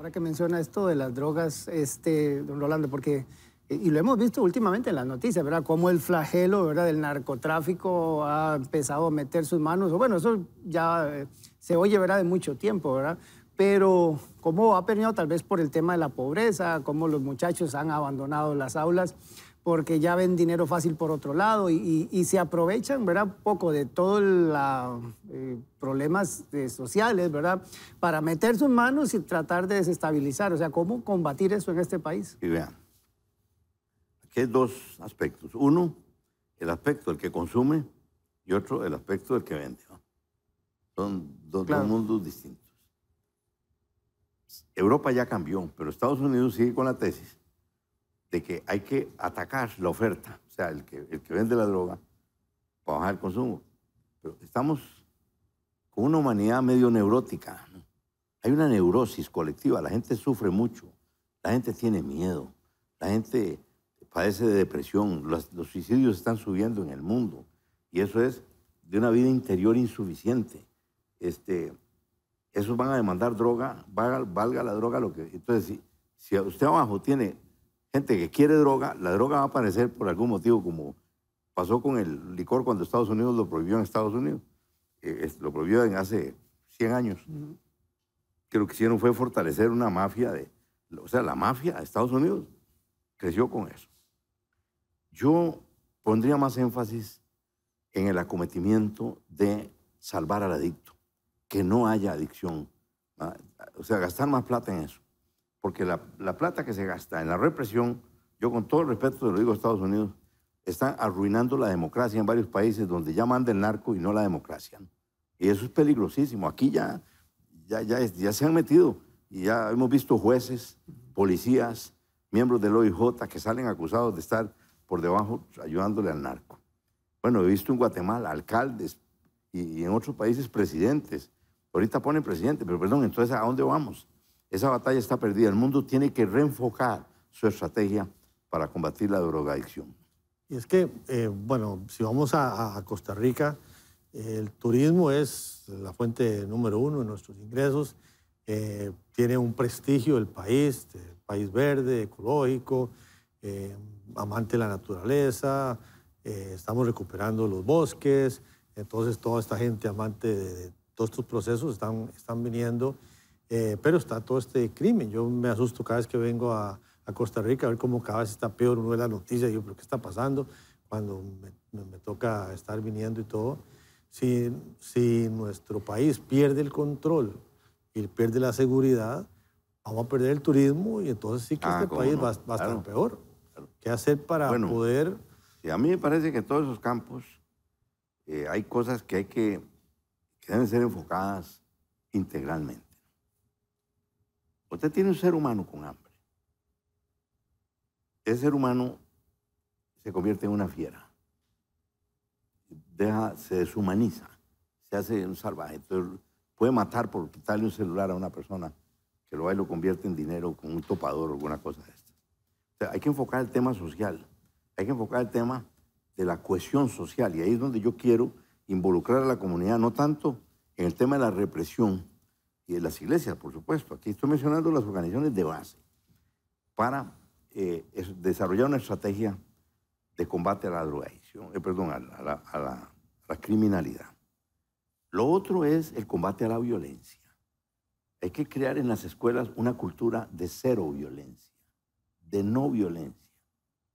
Ahora que menciona esto de las drogas, este, don Rolando, porque eh, y lo hemos visto últimamente en las noticias, ¿verdad? Cómo el flagelo, ¿verdad? Del narcotráfico ha empezado a meter sus manos. Bueno, eso ya eh, se oye, ¿verdad? De mucho tiempo, ¿verdad? Pero cómo ha permeado tal vez por el tema de la pobreza, cómo los muchachos han abandonado las aulas porque ya ven dinero fácil por otro lado y, se aprovechan, ¿verdad? poco de todos los eh, problemas eh, sociales, ¿verdad? Para meter sus manos y tratar de desestabilizar. O sea, ¿cómo combatir eso en este país? Y vean, aquí hay dos aspectos. Uno, el aspecto del que consume y otro, el aspecto del que vende. Son dos mundos distintos. Europa ya cambió, pero Estados Unidos sigue con la tesis de que hay que atacar la oferta. O sea, el que, el que vende la droga para bajar el consumo. Pero estamos con una humanidad medio neurótica. Hay una neurosis colectiva. La gente sufre mucho. La gente tiene miedo. La gente padece de depresión. Los, los suicidios están subiendo en el mundo. Y eso es de una vida interior insuficiente. Este, esos van a demandar droga, valga, valga la droga lo que... Entonces, si, si usted abajo tiene gente que quiere droga, la droga va a aparecer por algún motivo, como pasó con el licor cuando Estados Unidos lo prohibió en Estados Unidos. Eh, lo prohibió hace 100 años. Que lo que hicieron fue fortalecer una mafia de. O sea, la mafia de Estados Unidos creció con eso. Yo pondría más énfasis en el acometimiento de salvar al adicto, que no haya adicción. O sea, gastar más plata en eso porque la, plata que se gasta en la represión, yo con todo el respeto te lo digo a Estados Unidos, está arruinando la democracia en varios países donde ya manda el narco y no la democracia. Y eso es peligrosísimo. Aquí ya, ya, ya, se han metido y ya hemos visto jueces, policías, miembros del OIJ que salen acusados de estar por debajo ayudándole al narco. Bueno, he visto en Guatemala alcaldes y, y en otros países presidentes. Ahorita ponen presidente, pero perdón, entonces ¿a dónde vamos? Esa batalla está perdida. El mundo tiene que reenfocar su estrategia para combatir la drogadicción. Y es que, eh, bueno, si vamos a, Costa Rica, el turismo es la fuente número uno de nuestros ingresos. Eh, tiene un prestigio el país, el eh, país verde, ecológico, amante de la naturaleza, estamos recuperando los bosques, entonces toda esta gente amante de, de todos estos procesos están, están viniendo. Eh, pero está todo este crimen. Yo me asusto cada vez que vengo a, Costa Rica a ver cómo cada vez está peor uno de la noticia. Yo, ¿pero qué está pasando? Cuando me, toca estar viniendo y todo. Si, si, nuestro país pierde el control y pierde la seguridad, vamos a perder el turismo y entonces sí que ah, este país va, a estar peor. ¿Qué hacer para poder...? y a mí me parece que en todos esos campos eh, hay cosas que hay que deben ser enfocadas integralmente Usted tiene un ser humano con hambre. Ese ser humano se convierte en una fiera. Deja, se deshumaniza, se hace un salvaje. Entonces, puede matar por quitarle un celular a una persona que lo va y lo convierte en dinero con un topador o alguna cosa de esta. hay que enfocar el tema social. Hay que enfocar el tema de la cohesión social. Y ahí es donde yo quiero involucrar a la comunidad, no tanto en el tema de la represión, y las iglesias, por supuesto. Aquí estoy mencionando las organizaciones de base para eh, desarrollar una estrategia de combate a la drogadicción, eh, perdón, a la, criminalidad. Lo otro es el combate a la violencia. Hay que crear en las escuelas una cultura de cero violencia, de no violencia.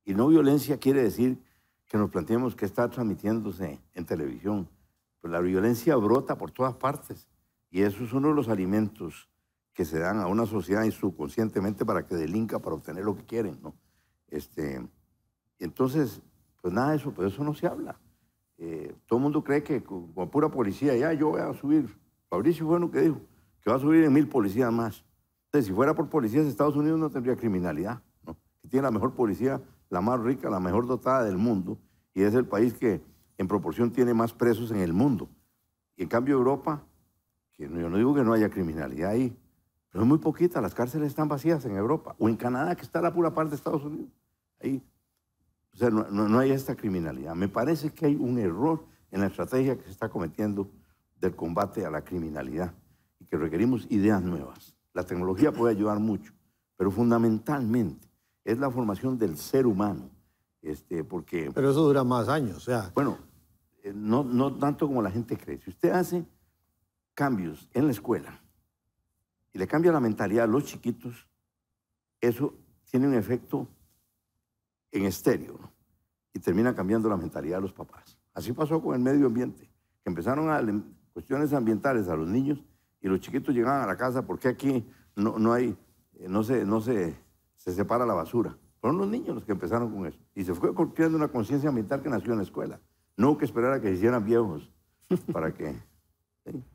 Y no violencia quiere decir que nos planteemos que está transmitiéndose en televisión. Pero pues la violencia brota por todas partes y eso es uno de los alimentos que se dan a una sociedad subconscientemente para que delinca, para obtener lo que quieren, ¿no? Este, entonces, pues nada de eso, pues eso no se habla. Eh, todo el mundo cree que con, pura policía, ya yo voy a subir. Fabricio fue lo que dijo, que va a subir en mil policías más. Entonces, si fuera por policías, Estados Unidos no tendría criminalidad, ¿no? Que tiene la mejor policía, la más rica, la mejor dotada del mundo, y es el país que en proporción tiene más presos en el mundo. Y en cambio Europa yo no digo que no haya criminalidad ahí, pero es muy poquita, las cárceles están vacías en Europa, o en Canadá, que está la pura parte de Estados Unidos. Ahí. O sea, no, hay esta criminalidad. Me parece que hay un error en la estrategia que se está cometiendo del combate a la criminalidad y que requerimos ideas nuevas. La tecnología puede ayudar mucho, pero fundamentalmente es la formación del ser humano. Este, porque, pero eso dura más años, sea. Bueno, eh, no, no tanto como la gente cree. Si usted hace cambios en la escuela y le cambia la mentalidad a los chiquitos, eso tiene un efecto en estéreo y termina cambiando la mentalidad de los papás. Así pasó con el medio ambiente, que empezaron a cuestiones ambientales a los niños y los chiquitos llegaban a la casa porque aquí no, no hay, eh, no se, no se, se separa la basura. Fueron los niños los que empezaron con eso. Y se fue creando una conciencia ambiental que nació en la escuela. No hubo que esperar a que se hicieran viejos para que...